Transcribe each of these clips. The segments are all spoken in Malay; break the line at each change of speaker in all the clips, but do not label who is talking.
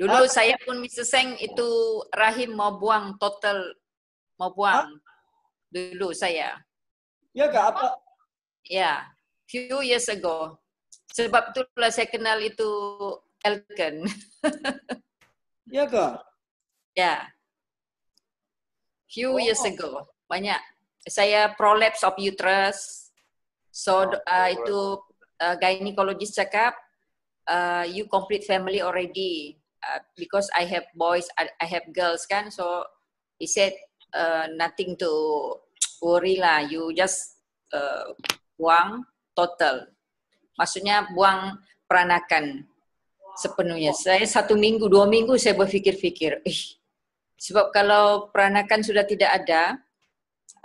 Dulu ah. saya pun Mr. Seng itu rahim mau buang total mau buang ah. dulu saya. Ya ke apa? Ya. Yeah. Few years ago. Sebab itulah saya kenal itu Elken. ya ke? Ya. Yeah. Few oh. years ago. Banyak. Saya prolapse of uterus. So oh, uh, oh. itu uh, gynecologist cakap uh, you complete family already. Uh, because I have boys, I, I have girls kan. So he said uh, nothing to worry lah. You just uh, buang total. Maksudnya buang peranakan sepenuhnya. Wow. Saya satu minggu, dua minggu saya berfikir-fikir. Sebab kalau peranakan sudah tidak ada,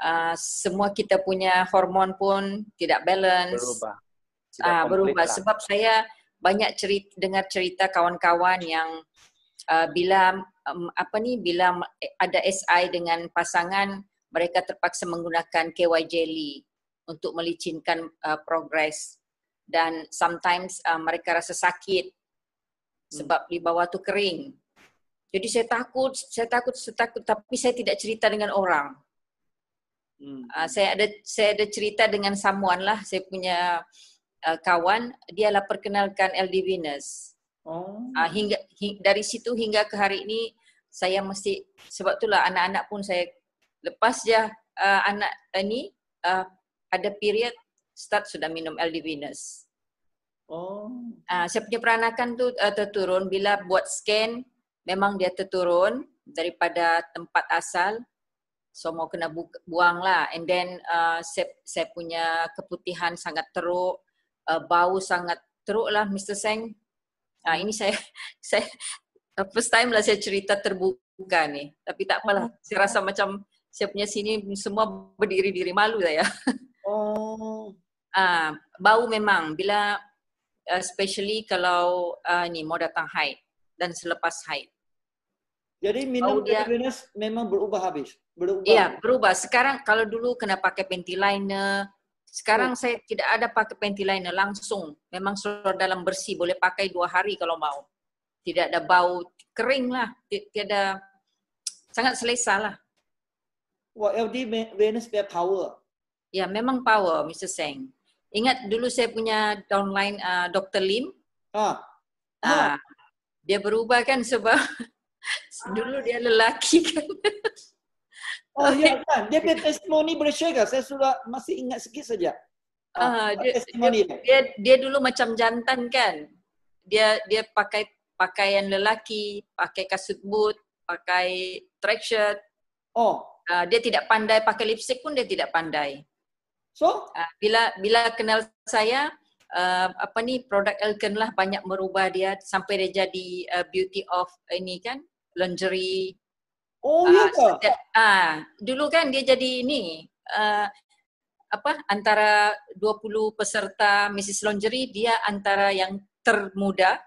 uh, semua kita punya hormon pun tidak balance. Berubah. Uh, berubah. Lah. Sebab saya banyak cerita dengar cerita kawan-kawan yang uh, bila um, apa ni bila ada SI dengan pasangan mereka terpaksa menggunakan KY jelly untuk melicinkan uh, progres dan sometimes uh, mereka rasa sakit sebab di hmm. bawah tu kering. Jadi saya takut, saya takut, saya takut tapi saya tidak cerita dengan orang. Hmm. Uh, saya ada saya ada cerita dengan samuan lah, saya punya uh, kawan lah perkenalkan LD Venus. Oh. Uh, hingga hi, dari situ hingga ke hari ini saya mesti sebab itulah anak-anak pun saya lepas je uh, anak ini uh, ada period start sudah minum LD Venus. Oh. Ah uh, saya punya peranakan tu uh, terturun bila buat scan memang dia terturun daripada tempat asal. So mau kena bu- buang lah and then uh, saya, saya punya keputihan sangat teruk uh, bau sangat teruk lah Mr. Seng. Ha, ini saya saya uh, first time lah saya cerita terbuka ni. Tapi tak apalah. Saya rasa macam saya punya sini semua berdiri-diri malu lah ya. Oh. ha, bau memang bila especially uh, kalau uh, ni mau datang haid dan selepas
haid. Jadi minum dia, memang berubah habis. Berubah. Ya,
berubah. Sekarang kalau dulu kena pakai panty liner, sekarang oh. saya tidak ada pakai panty liner langsung. Memang seluruh dalam bersih. Boleh pakai dua hari kalau mau. Tidak ada bau kering lah. Tiada sangat selesa lah. Wah, well, LD Venus bear power. Ya, memang power, Mr. Seng. Ingat dulu saya punya downline uh, ah, Dr. Lim. Ha. Ah. Uh, ah. Dia berubah kan
sebab ah. dulu dia lelaki kan. Oh ya kan, dia punya testimoni boleh share kan? Saya sudah masih ingat sikit saja. Uh, dia,
testimoni. Dia, dia, dia dulu macam jantan kan. Dia dia pakai pakaian lelaki, pakai kasut boot, pakai track shirt. Oh. Uh, dia tidak pandai pakai lipstick pun dia tidak pandai. So? Uh, bila bila kenal saya, uh, apa ni produk Elgin lah banyak merubah dia sampai dia jadi uh, beauty of ini kan lingerie Oh, ah, ya ke? Ah, dulu kan dia jadi ni uh, ah, apa antara 20 peserta Mrs. Lingerie dia antara yang termuda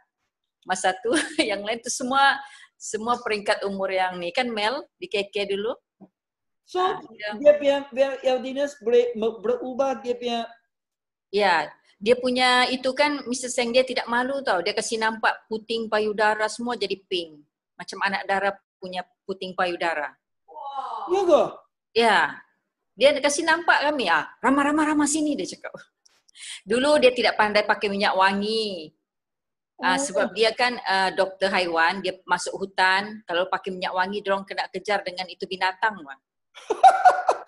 masa tu yang lain tu semua semua peringkat umur yang ni kan Mel di KK dulu.
So uh, dia punya dia Yaudinus boleh berubah dia punya
Ya, dia punya itu kan Mrs. Seng dia tidak malu tau. Dia kasih nampak puting payudara semua jadi pink. Macam anak darah punya puting payudara. Wow. Ya yeah. Ya. Dia kasih nampak kami, ah, ramah-ramah-ramah sini dia cakap. Dulu dia tidak pandai pakai minyak wangi. Ah, oh. Uh, sebab dia kan uh, doktor haiwan, dia masuk hutan, kalau pakai minyak wangi, dia orang kena kejar dengan itu binatang.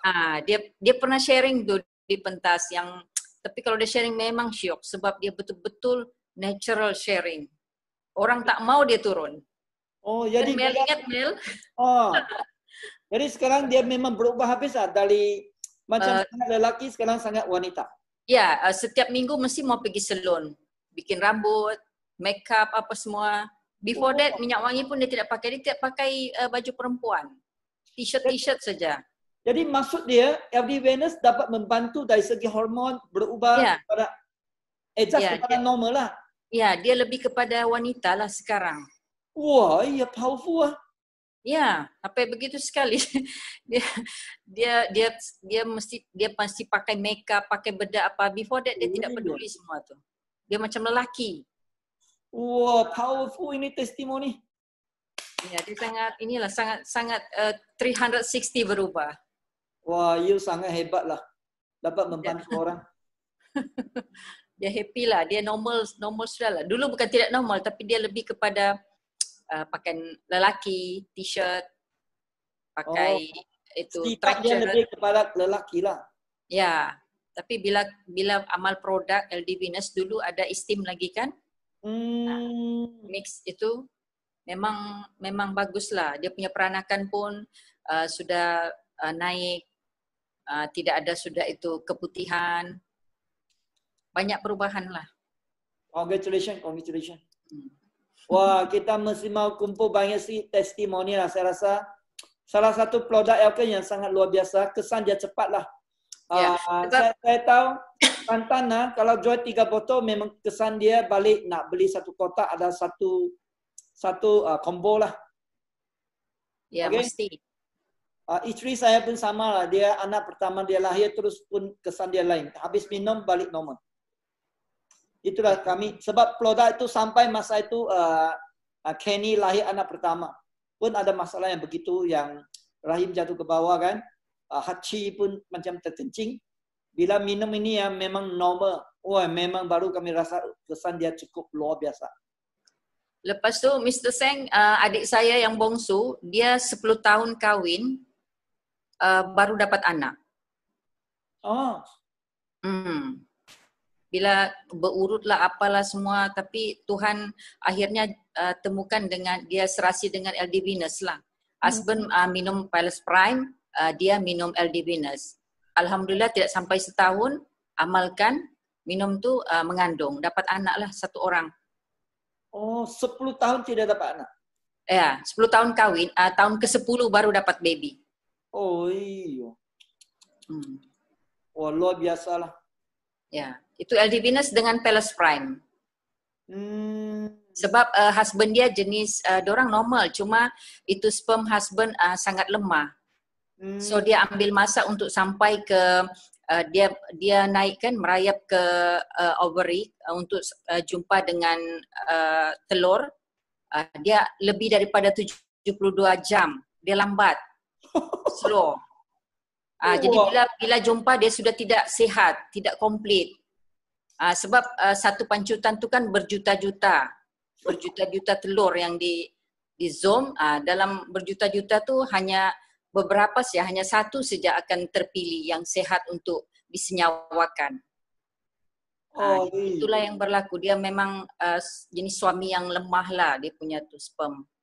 Ah, dia dia pernah sharing tu di pentas yang, tapi kalau dia sharing memang syok sebab dia betul-betul natural sharing. Orang tak mau
dia turun. Oh, jadi kan Mel ingat Mel. Oh. jadi sekarang dia memang berubah habis lah dari macam uh, eh. sangat lelaki sekarang sangat wanita.
Ya, yeah, uh, setiap minggu mesti mau pergi salon, bikin rambut, makeup apa semua. Before oh. that minyak wangi pun dia tidak pakai, dia tidak pakai uh, baju perempuan. T-shirt T-shirt saja.
Jadi maksud dia every Venus dapat membantu dari segi hormon berubah yeah. Ya. pada adjust yeah, kepada dia, normal lah.
Ya, yeah, dia lebih kepada wanita lah sekarang.
Wah, iya powerful ah. Ya,
sampai begitu sekali. dia, dia dia dia mesti dia pasti pakai makeup, pakai bedak apa. Before that dia oh, tidak peduli yeah. semua tu. Dia macam lelaki. Wah, powerful ini testimoni. Ya, dia sangat inilah sangat sangat uh, eh, 360
berubah. Wah, you sangat hebat lah. Dapat membantu ya. orang.
dia happy lah. Dia normal normal sudah lah. Dulu bukan tidak normal tapi dia lebih kepada uh, pakai lelaki t-shirt pakai oh,
itu tracker lebih kepada lelaki lah
ya tapi bila bila amal produk LD Venus dulu ada istim lagi kan hmm. uh, mix itu memang memang bagus lah. dia punya peranakan pun uh, sudah uh, naik uh, tidak ada sudah itu keputihan banyak perubahan lah
congratulations congratulations hmm. Wah, kita mesti mau kumpul banyak si testimoni lah. Saya rasa salah satu produk Elkin yang sangat luar biasa, kesan dia cepat lah. Yeah. Ya. Uh, saya, saya tahu, Pantana lah, kalau jual tiga botol, memang kesan dia balik nak beli satu kotak, ada satu satu uh, combo lah. Ya, okay? mesti. Uh, isteri saya pun sama lah. Dia anak pertama dia lahir, terus pun kesan dia lain. Habis minum, balik normal itulah kami sebab Florida itu sampai masa itu uh, uh, Kenny lahir anak pertama pun ada masalah yang begitu yang rahim jatuh ke bawah kan uh, Hachi pun macam terkencing bila minum ini ya memang normal oh memang baru kami rasa kesan dia cukup luar biasa lepas tu
Mr Seng uh, adik saya yang bongsu dia 10 tahun kahwin uh, baru dapat anak oh hmm bila berurutlah apalah semua tapi Tuhan akhirnya uh, temukan dengan dia serasi dengan LD Venus lah. Hmm. Husband uh, minum Pilus Prime, uh, dia minum LD Venus. Alhamdulillah tidak sampai setahun amalkan minum tu uh, mengandung dapat anak lah satu orang.
Oh, 10 tahun
tidak dapat anak. Ya, 10 tahun kahwin, uh, tahun ke-10 baru dapat baby.
Oh, iya. Hmm. Wah, luar biasa lah.
Ya, itu LD Venus dengan Pallas Prime. Hmm. Sebab uh, husband dia jenis uh, eh, orang normal, cuma itu sperm husband uh, sangat lemah. Hmm. So dia ambil masa untuk sampai ke uh, dia dia naikkan merayap ke uh, ovary uh, untuk uh, jumpa dengan uh, telur. Uh, dia lebih daripada 72 jam. Dia lambat. Slow. Uh, jadi bila bila jumpa dia sudah tidak sehat, tidak komplit. Uh, sebab uh, satu pancutan tu kan berjuta-juta. Berjuta-juta telur yang di di zoom uh, dalam berjuta-juta tu hanya beberapa saja hanya satu saja akan terpilih yang sehat untuk disenyawakan. Oh, itulah yang berlaku. Dia memang uh, jenis suami yang lemah lah dia punya tu sperm.